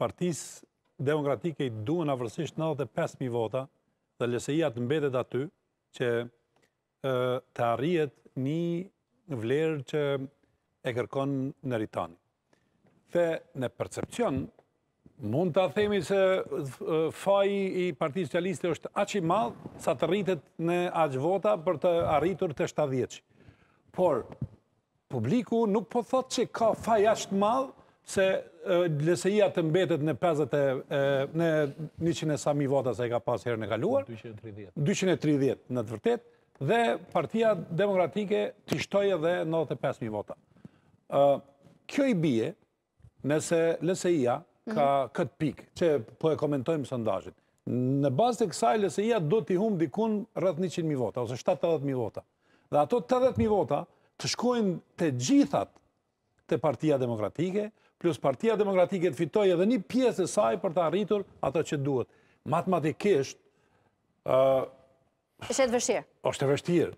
partis demokratike i duen avrësisht 95.000 vota dhe leseja të mbetet aty që të arrijet një vlerë që e kërkon në rritani. Dhe në percepcion, mund të themi se faj i partijës socialiste është aqë i madhë sa të rritet në aqë vota për të arritur të 7-10. Por, publiku nuk po thot që ka faj aqë të madhë se leseja të mbetet në 50 e, në 100 mi vota se e ka pas herë në kaluar. 230. 230 në të vërtet, dhe partia demokratike të shtoj edhe 95.000 vota. Kjo i bie nëse leseja ka mhm. këtë pikë, që po e komentojmë sëndajit. Në bazë të kësaj leseja do t'i humë dikun rrëth 100.000 vota, ose 70.000 vota. Dhe ato 80.000 vota të shkojnë të gjithat të partia demokratike, plus partia demokratike të fitoj edhe një pjesë e saj për të arritur ato që duhet. Matematikisht... Êshtë e vështirë? Êshtë e vështirë.